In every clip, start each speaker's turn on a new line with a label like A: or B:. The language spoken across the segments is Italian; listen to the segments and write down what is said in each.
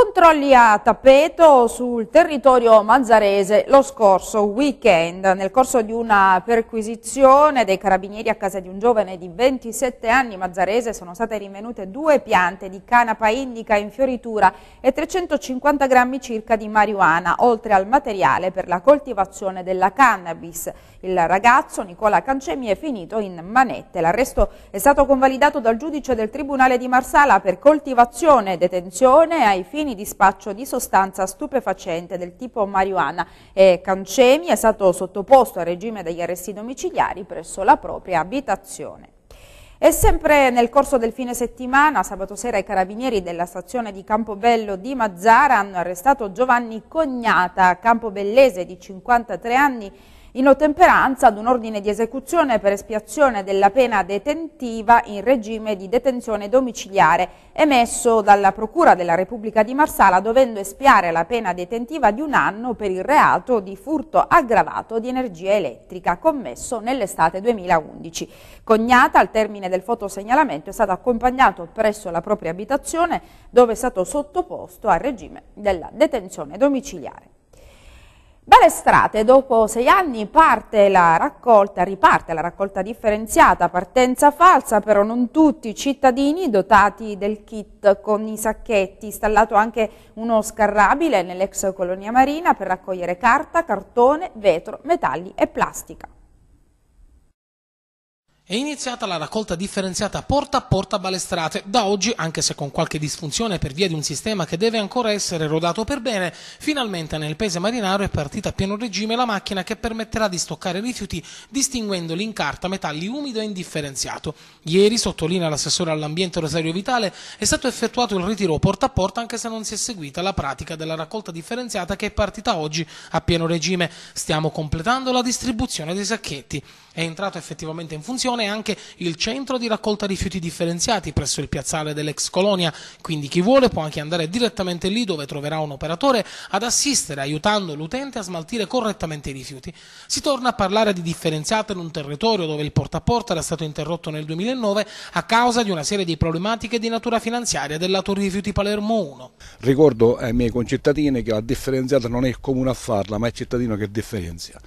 A: Controlli a tappeto sul territorio manzarese lo scorso weekend nel corso di una perquisizione dei carabinieri a casa di un giovane di 27 anni manzarese sono state rinvenute due piante di canapa indica in fioritura e 350 grammi circa di marijuana oltre al materiale per la coltivazione della cannabis. Il ragazzo Nicola Cancemi è finito in manette. L'arresto è stato convalidato dal giudice del Tribunale di Marsala per coltivazione e detenzione ai fini fini di spaccio di sostanza stupefacente del tipo marijuana e Cancemi è stato sottoposto a regime degli arresti domiciliari presso la propria abitazione. E sempre nel corso del fine settimana, sabato sera, i carabinieri della stazione di Campobello di Mazzara hanno arrestato Giovanni Cognata, campobellese di 53 anni, in ottemperanza ad un ordine di esecuzione per espiazione della pena detentiva in regime di detenzione domiciliare emesso dalla Procura della Repubblica di Marsala dovendo espiare la pena detentiva di un anno per il reato di furto aggravato di energia elettrica commesso nell'estate 2011. Cognata al termine del fotosegnalamento è stato accompagnato presso la propria abitazione dove è stato sottoposto al regime della detenzione domiciliare. Balestrate, dopo sei anni parte la raccolta, riparte la raccolta differenziata, partenza falsa, però non tutti i cittadini dotati del kit con i sacchetti, installato anche uno scarrabile nell'ex colonia marina per raccogliere carta, cartone, vetro, metalli e plastica.
B: È iniziata la raccolta differenziata porta a porta balestrate. Da oggi, anche se con qualche disfunzione per via di un sistema che deve ancora essere rodato per bene, finalmente nel paese marinaro è partita a pieno regime la macchina che permetterà di stoccare rifiuti distinguendoli in carta, metalli umido e indifferenziato. Ieri, sottolinea l'assessore all'ambiente Rosario Vitale, è stato effettuato il ritiro porta a porta anche se non si è seguita la pratica della raccolta differenziata che è partita oggi a pieno regime. Stiamo completando la distribuzione dei sacchetti. È entrato effettivamente in funzione disposizione anche il centro di raccolta rifiuti differenziati presso il piazzale dell'ex colonia, quindi chi vuole può anche andare direttamente lì dove troverà un operatore ad assistere aiutando l'utente a smaltire correttamente i rifiuti. Si torna a parlare di differenziata in un territorio dove il porta a porta era stato interrotto nel 2009 a causa di una serie di problematiche di natura finanziaria del lato rifiuti Palermo 1.
C: Ricordo ai miei concittadini che la differenziata non è il comune a farla ma è il cittadino che differenzia.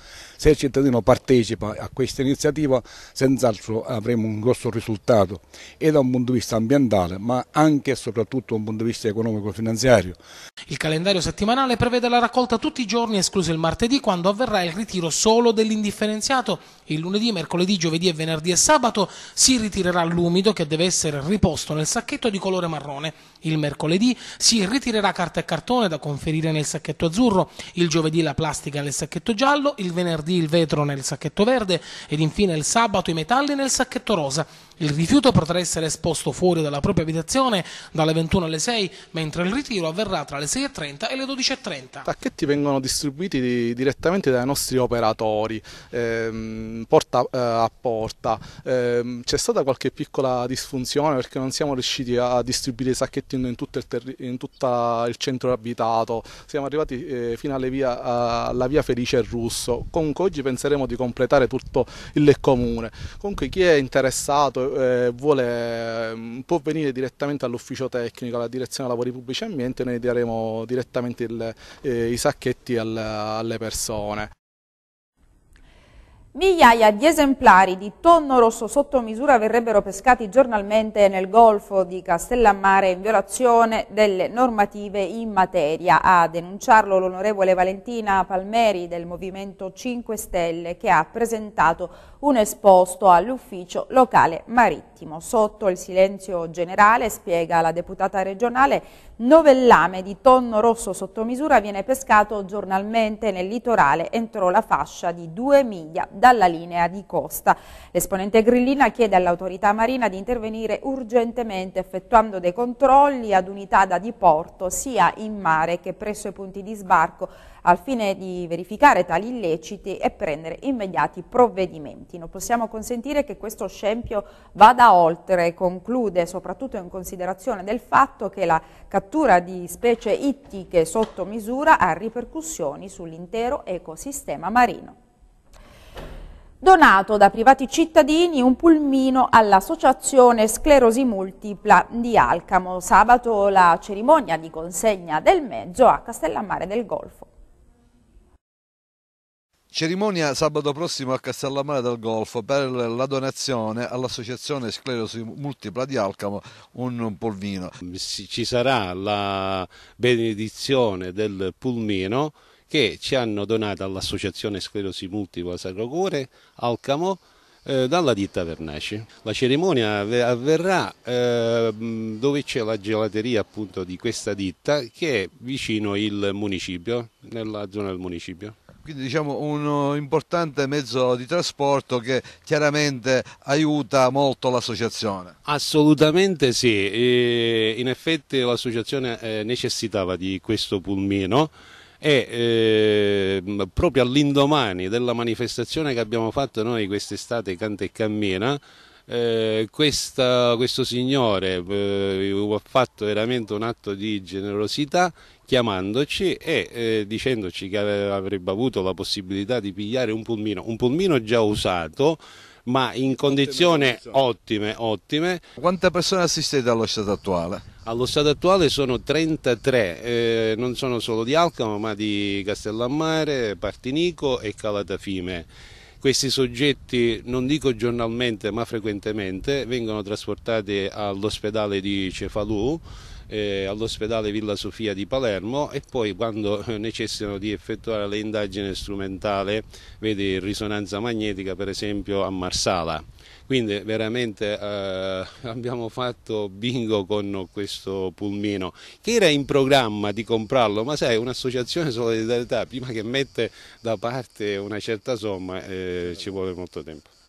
C: Se il cittadino partecipa a questa iniziativa senz'altro nostro avremo un grosso risultato e da un punto di vista ambientale ma anche e soprattutto da un punto di vista economico-finanziario. e
B: Il calendario settimanale prevede la raccolta tutti i giorni escluso il martedì quando avverrà il ritiro solo dell'indifferenziato. Il lunedì, mercoledì, giovedì e venerdì e sabato si ritirerà l'umido che deve essere riposto nel sacchetto di colore marrone. Il mercoledì si ritirerà carta e cartone da conferire nel sacchetto azzurro, il giovedì la plastica nel sacchetto giallo, il venerdì il vetro nel sacchetto verde ed infine il sabato i metalli soldi nel sacchetto rosa. Il rifiuto potrà essere esposto fuori dalla propria abitazione dalle 21 alle 6, mentre il ritiro avverrà tra le 6.30 e le 12.30. I pacchetti vengono distribuiti direttamente dai nostri operatori, ehm, porta eh, a porta. Ehm, c'è stata qualche piccola disfunzione perché non siamo riusciti a distribuire i sacchetti in tutto il, terri- in il centro abitato. Siamo arrivati eh, fino via, alla via Felice Russo. Comunque oggi penseremo di completare tutto il comune. Comunque Comunque chi è interessato e eh, vuole, mm, può venire direttamente all'ufficio tecnico, alla direzione lavori pubblici e ambiente, noi daremo direttamente il, eh, i sacchetti alle persone.
A: Migliaia di esemplari di tonno rosso sotto misura verrebbero pescati giornalmente nel Golfo di Castellammare in violazione delle normative in materia. A denunciarlo l'onorevole Valentina Palmeri del Movimento 5 Stelle che ha presentato un esposto all'ufficio locale marittimo. Sotto il silenzio generale, spiega la deputata regionale, novellame di tonno rosso sotto misura viene pescato giornalmente nel litorale entro la fascia di due miglia dalla linea di costa. L'esponente Grillina chiede all'autorità marina di intervenire urgentemente effettuando dei controlli ad unità da diporto sia in mare che presso i punti di sbarco al fine di verificare tali illeciti e prendere immediati provvedimenti. Non possiamo consentire che questo scempio vada oltre, conclude, soprattutto in considerazione del fatto che la cattura cattura di specie ittiche sotto misura ha ripercussioni sull'intero ecosistema marino. Donato da privati cittadini un pulmino all'Associazione Sclerosi Multipla di Alcamo. Sabato la cerimonia di consegna del mezzo a Castellammare del Golfo.
C: Cerimonia sabato prossimo a Castellammare del Golfo per la donazione all'associazione Sclerosi Multipla di Alcamo un polvino. Ci sarà la benedizione del pulmino che ci hanno donato all'associazione Sclerosi Multipla Sacro Cuore Alcamo eh, dalla ditta Vernaci. La cerimonia avverrà eh, dove c'è la gelateria appunto di questa ditta che è vicino il municipio, nella zona del municipio diciamo un eh, importante mezzo di trasporto che chiaramente aiuta molto l'associazione. Assolutamente sì, e in effetti l'associazione eh, necessitava di questo pulmino e ehm, proprio all'indomani della manifestazione che abbiamo fatto noi quest'estate Canta e Cammina eh, questa, questo signore eh, ha fatto veramente un atto di generosità chiamandoci e eh, dicendoci che avrebbe avuto la possibilità di pigliare un pulmino, un pulmino già usato ma in condizioni ottime, ottime. Quante persone assistete allo stato attuale? Allo stato attuale sono 33, eh, non sono solo di Alcamo ma di Castellammare, Partinico e Calatafime questi soggetti, non dico giornalmente ma frequentemente, vengono trasportati all'ospedale di Cefalù eh, all'ospedale Villa Sofia di Palermo e poi quando necessitano di effettuare le indagini strumentali, vedi risonanza magnetica per esempio a Marsala quindi veramente eh, abbiamo fatto bingo con questo pulmino che era in programma di comprarlo ma sai un'associazione solidarietà prima che mette da parte una certa somma eh, ci vuole molto tempo